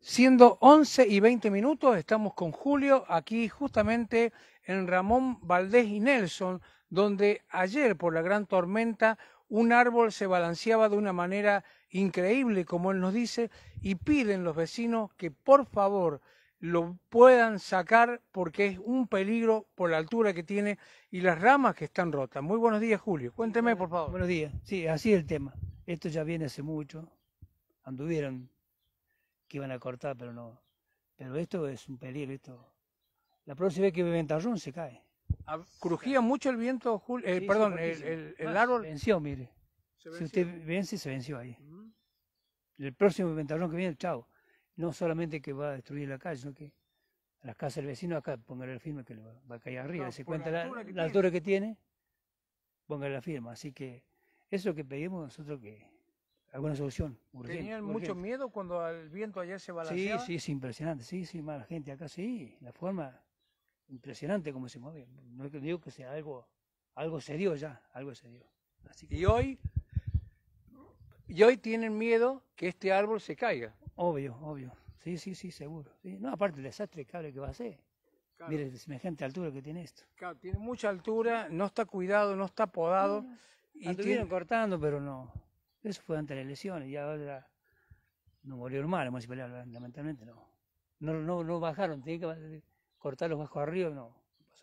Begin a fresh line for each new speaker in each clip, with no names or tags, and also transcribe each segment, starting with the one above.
Siendo 11 y 20 minutos, estamos con Julio aquí justamente en Ramón Valdés y Nelson, donde ayer por la gran tormenta un árbol se balanceaba de una manera increíble, como él nos dice, y piden los vecinos que por favor lo puedan sacar porque es un peligro por la altura que tiene y las ramas que están rotas. Muy buenos días, Julio. Cuénteme, por favor. Buenos días. Sí, así es el tema. Esto ya viene hace mucho. Anduvieron
que iban a cortar, pero no. Pero esto es un peligro, esto. La próxima vez que ve ventarrón se cae. Ah, ¿Crujía mucho el viento, eh, perdón, el, ah, árbol? venció, mire. Si usted vence, se venció ahí. El próximo ventarrón que viene, chao. No solamente que va a destruir la calle, sino que a las casas del vecino acá, póngale el firma que va, a caer arriba. Si se cuenta la, altura, que tiene, póngale la firma. Así que eso que pedimos nosotros que alguna solución. ¿Tenían mucho
miedo cuando el viento ayer se balanceaba? Sí, sí,
es impresionante, sí, sí, más la gente acá, sí, la forma impresionante como se mueve. No digo que sea algo, algo se dio ya, algo se dio. Así que... Y hoy, y hoy tienen miedo que este árbol se caiga. Obvio, obvio, sí, sí, sí, seguro. No, aparte el desastre cable que va a ser. mire Mire, semejante altura que tiene esto. Claro, tiene mucha altura, no está cuidado, no está podado. y cortando, pero no. Eso fue antes de las elecciones, ya ahora no murió más la municipalidad, lamentablemente no. No, no, bajaron, tenía que cortar los bajos arriba, no.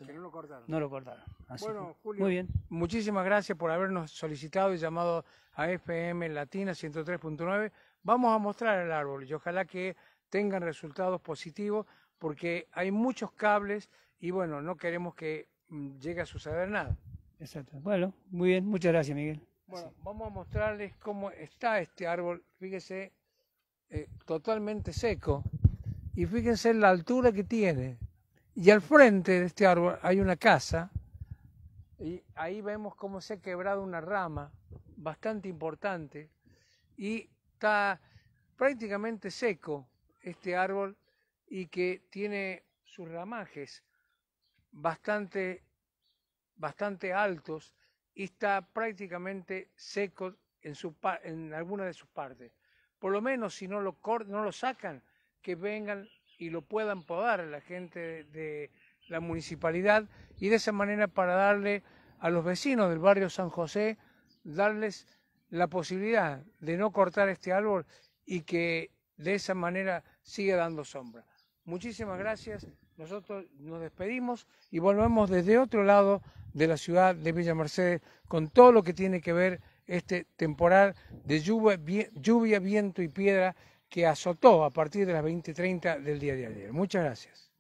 no lo cortaron. No lo
cortaron. bueno, Julio, muy bien. muchísimas gracias por habernos solicitado y llamado a FM Latina 103.9. Vamos a mostrar el árbol y ojalá que tengan resultados positivos porque hay muchos cables y bueno, no queremos que mm, llegue a suceder nada. Exacto.
Bueno, muy bien. Muchas gracias,
Miguel. Bueno, vamos a mostrarles cómo está este árbol, fíjense, eh, totalmente seco. Y fíjense la altura que tiene. Y al frente de este árbol hay una casa. Y ahí vemos cómo se ha quebrado una rama bastante importante. Y está prácticamente seco este árbol y que tiene sus ramajes bastante, bastante altos y está prácticamente seco en, alguna de sus partes. Por lo menos si no lo, sacan, que vengan y lo puedan podar la gente de, de la municipalidad y de esa manera para darle a los vecinos del barrio San José, darles la posibilidad de no cortar este árbol y que de esa manera siga dando sombra. Muchísimas gracias. Nosotros nos despedimos y volvemos desde otro lado de la ciudad de Villa Mercedes con todo lo que tiene que ver este temporal de lluvia, viento y piedra que azotó a partir de las 20.30 del día de ayer. Muchas gracias.